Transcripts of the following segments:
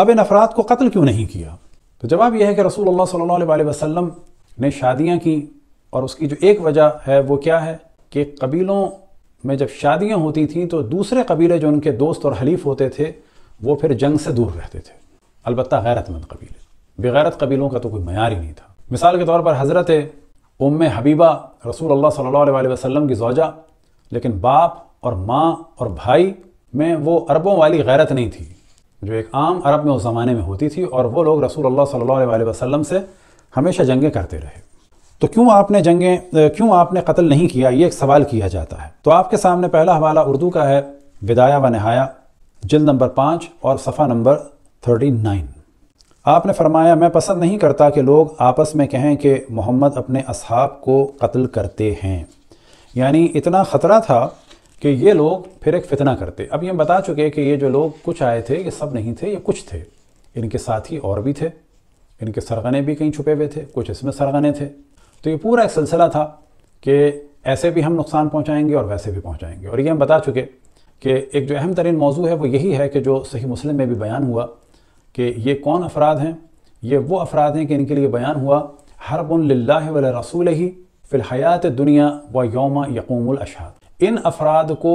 अब इन अफराद को कत्ल क्यों नहीं किया तो जवाब यह है कि रसूल सल्ला वसम ने शादियाँ की और उसकी जो एक वजह है वो क्या है कि कबीलों में जब शादियाँ होती थीं तो दूसरे कबीले जो उनके दोस्त और हलीफ होते थे वो फिर जंग से दूर रहते थे अलबत् गैरतमंद कबीले बेगैरत कबीलों का तो कोई मैार ही नहीं था मिसाल के तौर पर हज़रत उम हबीबा रसूल अल्लाह सल्ला वसम की जोजा लेकिन बाप और माँ और भाई में वो अरबों वाली गैरत नहीं थी जो एक आम अरब में उस ज़माने में होती थी और वो लोग रसूल अल्लाह सल्लल्लाहु अलैहि वसल्लम से हमेशा जंगें करते रहे तो क्यों आपने जंगें क्यों आपने कत्ल नहीं किया ये एक सवाल किया जाता है तो आपके सामने पहला हवाला उर्दू का है विदाया व नहाया जिल नंबर पाँच और सफ़ा नंबर थर्टी नाइन आपने फरमाया मैं पसंद नहीं करता कि लोग आपस में कहें कि मोहम्मद अपने असहाब को कत्ल करते हैं यानी इतना ख़तरा था कि ये लोग फिर एक फितना करते अब ये हम बता चुके हैं कि ये जो लोग कुछ आए थे ये सब नहीं थे ये कुछ थे इनके साथी और भी थे इनके सरगने भी कहीं छुपे हुए थे कुछ इसमें सरगने थे तो ये पूरा एक सिलसिला था कि ऐसे भी हम नुकसान पहुँचाएँगे और वैसे भी पहुँचाएंगे और ये हम बता चुके कि एक जो अहम तरीन मौजू है वो यही है कि जो सही मुस्लिम में भी बयान हुआ कि ये कौन अफराद हैं ये वो अफराद हैं कि इनके लिए बयान हुआ हरबन लाला रसूल ही फ़िलहयात दुनिया व योम यकूम अशहाद इन अफराद को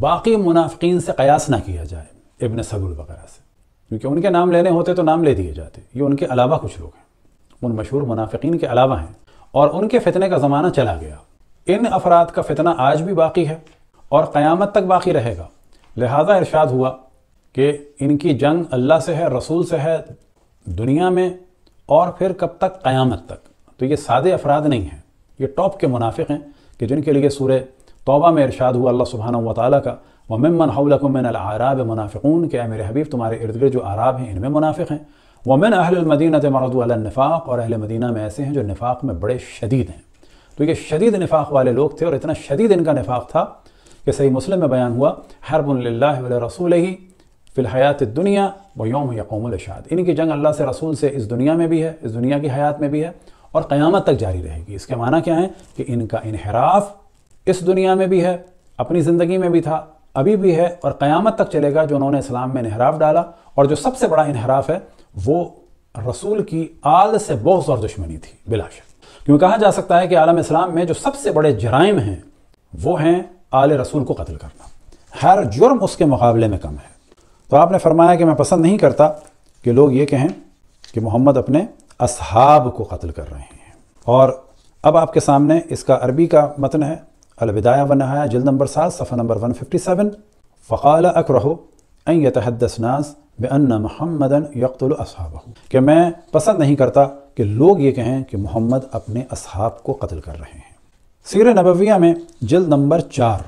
बाकी मुनाफिन से कयास ना किया जाए इबन सदुल वगैरह से क्योंकि उनके नाम लेने होते तो नाम ले दिए जाते ये उनके अलावा कुछ लोग हैं उन मशहूर मुनाफिन के अलावा हैं और उनके फितने का ज़माना चला गया इन अफराद का फितना आज भी बाकी है और क़यामत तक बाकी रहेगा लिहाजा इरशाद हुआ कि इनकी जंग अल्लाह से है रसूल से है दुनिया में और फिर कब तक क़यामत तक तो ये सादे अफराद नहीं हैं ये टॉप के मुनाफिक हैं कि जिनके लिए सूर्य तोबा में इरशाद हुआ अल्लाह सुबहाना व ताली का व ममन हौलक मिन आराब मुनाफिकून के मेरे हबीब तुम्हारे इर्द गिर्द जो आराब हैं इनमें मुनाफिक हैं व मिन अहलमदीनत मरदनफ़ाक़ और अहल मदीना में ऐसे हैं जो निफाक में बड़े शदीद हैं तो ये शदीद निफाक वाले लोग थे और इतना शदीद इनका निफाक था कि सही मुस्लिम में बयान हुआ हरबुल्ला रसूल ही फिल हयात दुनिया व योम यकूम शाद इनकी जंग अल्लाह से रसूल से इस दुनिया में भी है इस दुनिया की हयात में भी है और क़यामत तक जारी रहेगी इसके माना क्या है कि इनका इनहराफ इस दुनिया में भी है अपनी ज़िंदगी में भी था अभी भी है और क़यामत तक चलेगा जो उन्होंने इस्लाम में इनहराफ डाला और जो सबसे बड़ा इनहराफ है वो रसूल की आल से बहुत और दुश्मनी थी बिलाशक क्यों कहा जा सकता है कि आलम इस्लाम में जो सबसे बड़े जराइम हैं वो हैं आल रसूल को कत्ल करना हर जुर्म उसके मुकाबले में कम है तो आपने फरमाया कि मैं पसंद नहीं करता कि लोग ये कहें कि मोहम्मद अपने असहाब को कत्ल कर रहे हैं और अब आपके सामने इसका अरबी का मतन है अलविदाया वन आया जल्द नंबर सात सफ़ा नंबर वन फिफ्टी सेवन फ़ाल अकरहो अन बे बन्न महमदन यकतल असहाब कि मैं पसंद नहीं करता कि लोग ये कहें कि मोहम्मद अपने असहाब को कत्ल कर रहे हैं सीर नबिया में जल्द नंबर चार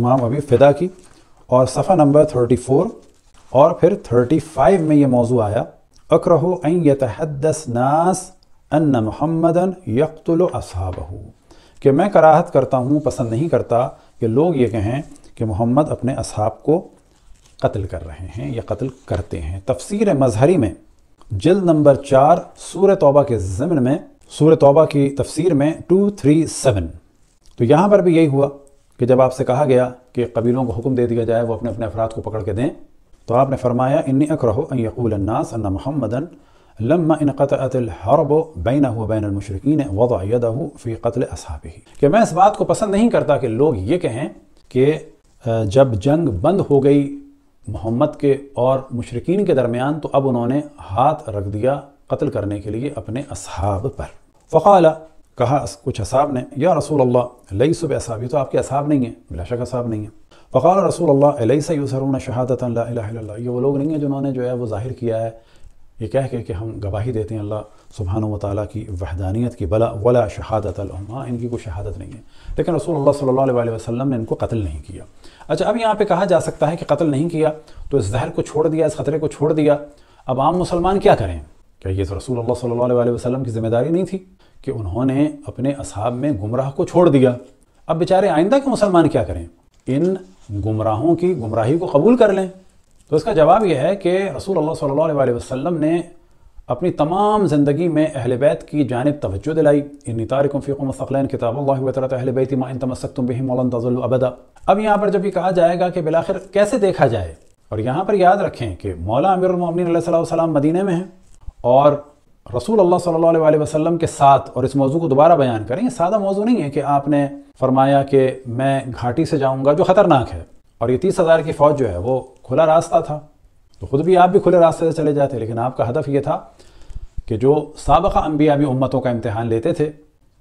इमाम अबी फ़िदा की और सफ़ा नंबर थर्टी फोर और फिर थर्टी फाइव में ये मौजू आया अकरहो अन यतहदसनास अन्न महमदन यकतल असहाब कि मैं कराहत करता हूँ पसंद नहीं करता कि लोग ये कहें कि मोहम्मद अपने असहाब को कत्ल कर रहे हैं या कत्ल करते हैं तफसीर मजहरी में जल्द नंबर चार सूर तौबा के ज़मन में सूर तौबा की तफसीर में टू थ्री सेवन तो यहाँ पर भी यही हुआ कि जब आपसे कहा गया कि कबीलों को हुक्म दे दिया जाए वो अपने अपने अफराद को पकड़ के दें तो आपने फरमाया इन्नी अकरहो यकूलन्नास अन्ना मोहम्मदन لما انقطعت الحرب بينه وبين المشركين وضع يده في قتل أصحابه कि मैं इस बात को पसंद नहीं करता कि लोग ये कहें कि जब जंग बंद हो गई मोहम्मद के और मुशरकिन के दरमियान तो अब उन्होंने हाथ रख दिया कत्ल करने के लिए अपने असहाब पर फ़काला कहा कुछ असाब ने या रसूल अल्लाह लई सुब असाबी तो आपके असाब नहीं हैं बिलाशक असाब नहीं हैं फ़काल रसूल अल्लाह लई यूसरून शहादत ये वो लोग नहीं हैं जिन्होंने जो है वो जाहिर किया है ये कह के कि हम गवाही देते हैं अल्लाह सुबहान वाली की वहदानियत की बला वला शहादत हाँ इनकी कोई शहादत नहीं है लेकिन रसूल सल्ला वसलम ने इनको कत्ल नहीं किया अच्छा अब यहाँ पे कहा जा सकता है कि कत्ल नहीं किया तो इस जहर को छोड़ दिया इस ख़तरे को छोड़ दिया अब आम मुसलमान क्या करें क्या ये रसूल सल्ला वसलम की जिम्मेदारी नहीं थी कि उन्होंने अपने असहाब में गुमराह को छोड़ दिया अब बेचारे आइंदा के मुसलमान क्या करें इन गुमराहों की गुमराही को कबूल कर लें तो इसका जवाब यह है कि रसूल सल्ला वसल्लम ने अपनी तमाम ज़िंदगी में अहल बैत की जानब तवज्जो दिलाई इन तारकम फ़ीक़म सकलैन किताब अहल बैत तमसक तुम बिही अबदा अब यहाँ पर जब यह कहा जाएगा कि बिलाखिर कैसे देखा जाए और यहाँ पर याद रखें कि मौला अमीरमिन सलाम मदीने में हैं और रसूल अल्लाह सल्लल्लाहु अलैहि वसल्लम के साथ और इस मौजू को दोबारा बयान करें सादा मौजू नहीं है कि आपने फरमाया कि मैं घाटी से जाऊँगा जो ख़तरनाक है और ये तीस हज़ार की फ़ौज जो है वो खुला रास्ता था तो ख़ुद भी आप भी खुले रास्ते से चले जाते लेकिन आपका हदफ ये था कि जो सबका अम्बिया भी उम्मतों का इम्तहान लेते थे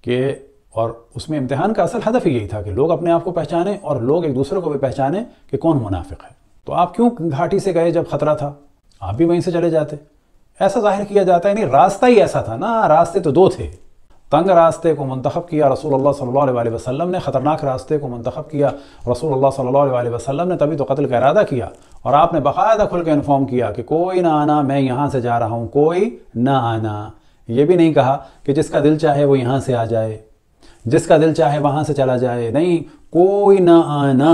कि और उसमें इम्तहान का असल हदफ यही था कि लोग अपने आप को पहचानें और लोग एक दूसरे को भी पहचानें कि कौन मुनाफिक है तो आप क्यों घाटी से गए जब ख़तरा था आप भी वहीं से चले जाते ऐसा जाहिर किया जाता है नहीं रास्ता ही ऐसा था ना रास्ते तो दो थे तंग रास्ते को मंतखब किया रसूल सल्ला वसम ने ख़तरनाक रास्ते को मंतखब किया रसूल सल्ला वसम ने तभी तो कत्ल का इरादा किया और आपने बाकायदा खुल के इन्फॉर्म किया कि कोई ना आना मैं यहाँ से जा रहा हूँ कोई ना आना ये भी नहीं कहा कि जिसका दिल चाहे वो यहाँ से आ जाए जिसका दिल चाहे वहाँ से चला जाए नहीं कोई ना आना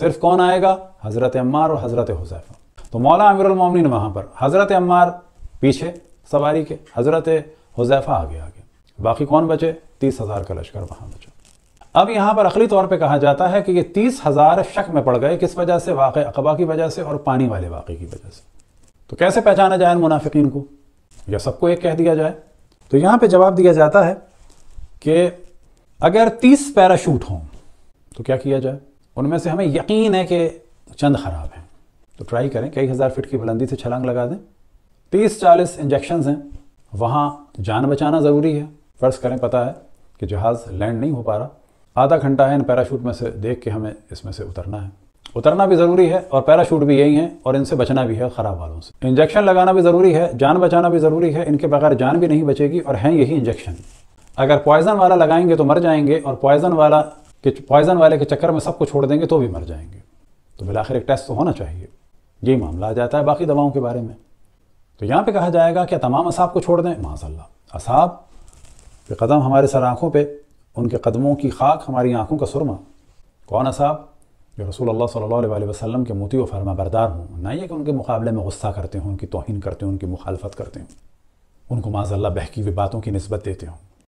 सिर्फ कौन आएगा हज़रत अम्मार और हज़रत हुसैफा तो मौला अमीरमिन वहाँ पर हज़रत अम्मार पीछे सवारी के हज़रत हुजैफा आगे आगे बाकी कौन बचे तीस हज़ार का लश्कर वहाँ बचा अब यहाँ पर अखली तौर पर कहा जाता है कि ये तीस हज़ार शक में पड़ गए किस वजह से वाक़ अकबा की वजह से और पानी वाले वाक की वजह से तो कैसे पहचाना जाए मुनाफिकीन को या सबको एक कह दिया जाए तो यहाँ पर जवाब दिया जाता है कि अगर तीस पैराशूट हों तो क्या किया जाए उनमें से हमें यकीन है कि चंद ख़राब हैं तो ट्राई करें कई हज़ार फीट की बुलंदी से छलांग लगा दें तीस चालीस इंजेक्शन हैं वहाँ जान बचाना ज़रूरी है फ़र्ज़ करें पता है कि जहाज़ लैंड नहीं हो पा रहा आधा घंटा है इन पैराशूट में से देख के हमें इसमें से उतरना है उतरना भी ज़रूरी है और पैराशूट भी यही है और इनसे बचना भी है ख़राब वालों से इंजेक्शन लगाना भी ज़रूरी है जान बचाना भी ज़रूरी है इनके बगैर जान भी नहीं बचेगी और हैं यही इंजेक्शन अगर पॉइज़न वाला लगाएंगे तो मर जाएंगे और पॉइज़न वाला के पॉइज़न वाले के चक्कर में सबको छोड़ देंगे तो भी मर जाएंगे तो बिलाखिर एक टेस्ट तो होना चाहिए यही मामला आ जाता है बाकी दवाओं के बारे में तो यहाँ पे कहा जाएगा कि तमाम असाब को छोड़ दें माशाला असाब कदम हमारे सर आँखों पर उनके कदमों की खाक हमारी आँखों का सुरमा कौन है साहब जो रसूल अल्लाह सल्लल्लाहु अलैहि वसल्लम के मोती व फरमा बरदार हूँ ना ये कि उनके मुकाबले में गुस्सा करते हूँ उनकी तोहन करते हैं उनकी मुखालफत करते हैं उनको माजल्ला बहकी हुई बातों की नस्बत देते हूँ